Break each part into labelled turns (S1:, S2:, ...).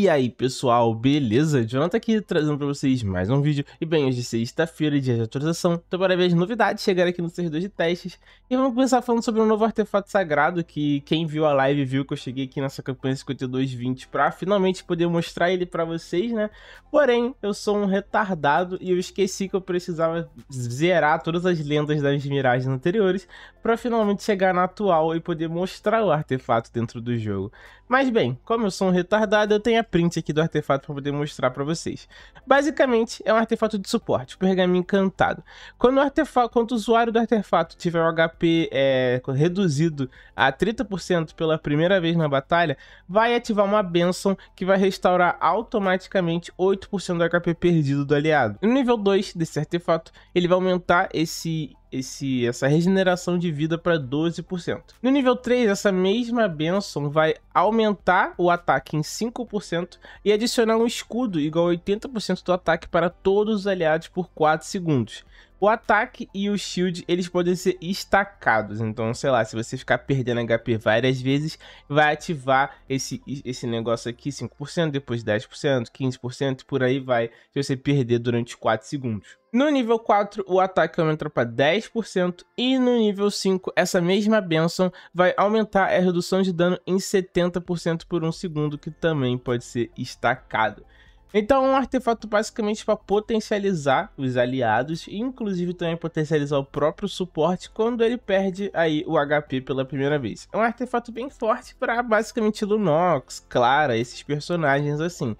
S1: E aí pessoal, beleza? Jonathan aqui trazendo para vocês mais um vídeo E bem, hoje é sexta-feira, dia de atualização Então bora ver as novidades, chegar aqui no servidor de testes E vamos começar falando sobre um novo artefato sagrado Que quem viu a live viu que eu cheguei aqui nessa campanha 5220 Pra finalmente poder mostrar ele para vocês, né? Porém, eu sou um retardado e eu esqueci que eu precisava zerar todas as lendas das miragens anteriores Pra finalmente chegar na atual e poder mostrar o artefato dentro do jogo Mas bem, como eu sou um retardado, eu tenho print aqui do artefato para poder mostrar para vocês. Basicamente, é um artefato de suporte, pergaminho encantado. Quando o, artefato, quando o usuário do artefato tiver o HP é, reduzido a 30% pela primeira vez na batalha, vai ativar uma benção que vai restaurar automaticamente 8% do HP perdido do aliado. No nível 2 desse artefato, ele vai aumentar esse esse, essa regeneração de vida para 12%. No nível 3, essa mesma benção vai aumentar o ataque em 5% e adicionar um escudo igual a 80% do ataque para todos os aliados por 4 segundos. O ataque e o shield, eles podem ser estacados. Então, sei lá, se você ficar perdendo HP várias vezes, vai ativar esse, esse negócio aqui 5%, depois 10%, 15% e por aí vai, se você perder durante 4 segundos. No nível 4, o ataque aumenta para 10% e no nível 5, essa mesma benção vai aumentar a redução de dano em 70% por um segundo, que também pode ser estacado. Então, um artefato basicamente para potencializar os aliados, e inclusive também potencializar o próprio suporte quando ele perde aí o HP pela primeira vez. É um artefato bem forte para basicamente Lunox, Clara, esses personagens assim.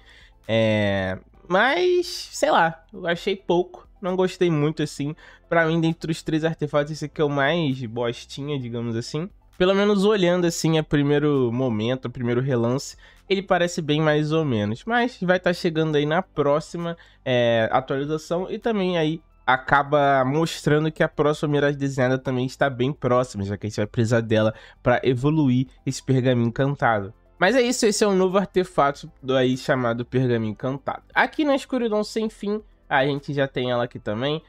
S1: É... Mas, sei lá, eu achei pouco, não gostei muito assim. Para mim, dentre os três artefatos, esse aqui é o mais bostinha, digamos assim pelo menos olhando assim a primeiro momento, a primeiro relance, ele parece bem mais ou menos. Mas vai estar tá chegando aí na próxima é, atualização e também aí acaba mostrando que a próxima miragem desenhada também está bem próxima, já que a gente vai precisar dela para evoluir esse pergaminho encantado. Mas é isso, esse é um novo artefato do aí chamado Pergaminho Encantado. Aqui na Escuridão Sem Fim, a gente já tem ela aqui também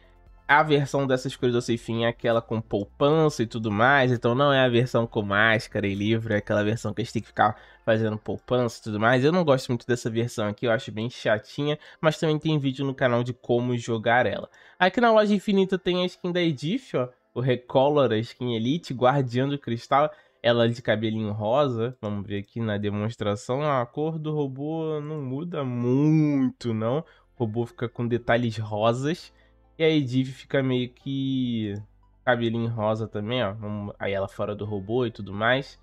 S1: a versão dessas coisas do Cifim é aquela com poupança e tudo mais, então não é a versão com máscara e livro, é aquela versão que a gente tem que ficar fazendo poupança e tudo mais. Eu não gosto muito dessa versão aqui, eu acho bem chatinha, mas também tem vídeo no canal de como jogar ela. Aqui na loja infinita tem a skin da Edith, ó, o Recolor, a skin Elite, Guardião do Cristal, ela é de cabelinho rosa, vamos ver aqui na demonstração, ah, a cor do robô não muda muito não, o robô fica com detalhes rosas, e a Edith fica meio que cabelinho rosa também, ó. Aí ela fora do robô e tudo mais.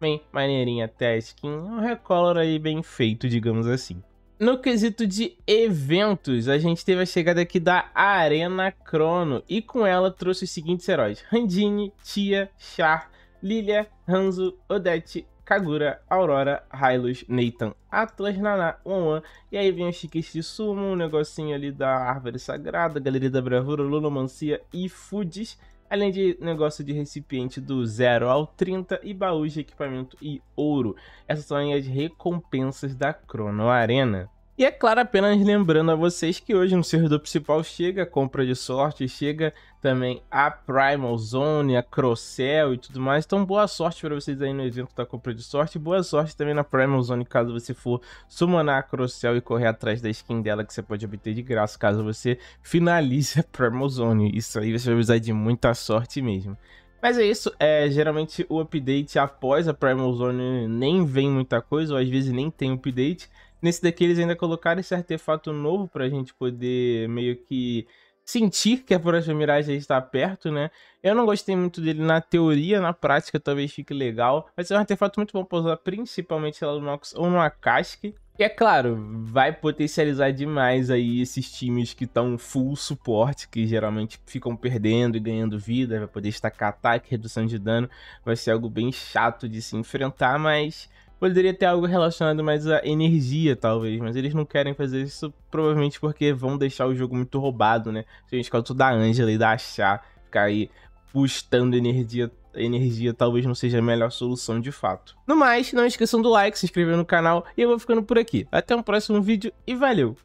S1: Bem, maneirinha até a skin. Um recolor aí bem feito, digamos assim. No quesito de eventos, a gente teve a chegada aqui da Arena Crono. E com ela trouxe os seguintes heróis. Randini, Tia, Char, Lilia, Hanzo, Odette, Kagura, Aurora, Hylos, Nathan, Atlas, Naná, Onan, e aí vem os tickets de sumo, um negocinho ali da Árvore Sagrada, Galeria da Bravura, Lulomancia e Foods, além de negócio de recipiente do 0 ao 30 e baús de equipamento e ouro. Essas são as recompensas da Crono Arena. E é claro, apenas lembrando a vocês que hoje no servidor principal chega a compra de sorte, chega também a Primal Zone, a Crossell e tudo mais. Então, boa sorte para vocês aí no evento da compra de sorte. Boa sorte também na Primal Zone, caso você for summonar a Crossell e correr atrás da skin dela, que você pode obter de graça, caso você finalize a Primal Zone. Isso aí você vai precisar de muita sorte mesmo. Mas é isso, é, geralmente o update após a Primal Zone nem vem muita coisa, ou às vezes nem tem update. Nesse daqui eles ainda colocaram esse artefato novo pra gente poder meio que sentir que a próxima miragem está perto, né? Eu não gostei muito dele na teoria, na prática talvez fique legal. Mas é um artefato muito bom para usar principalmente lá no Nox ou no Akashic. E é claro, vai potencializar demais aí esses times que estão full suporte, que geralmente ficam perdendo e ganhando vida, vai poder estacar ataque, redução de dano, vai ser algo bem chato de se enfrentar, mas Poderia ter algo relacionado mais à energia, talvez, mas eles não querem fazer isso provavelmente porque vão deixar o jogo muito roubado, né? Se a gente causa da Angela e da Achar ficar aí postando energia energia talvez não seja a melhor solução de fato. No mais, não esqueçam do like, se inscrever no canal e eu vou ficando por aqui. Até um próximo vídeo e valeu!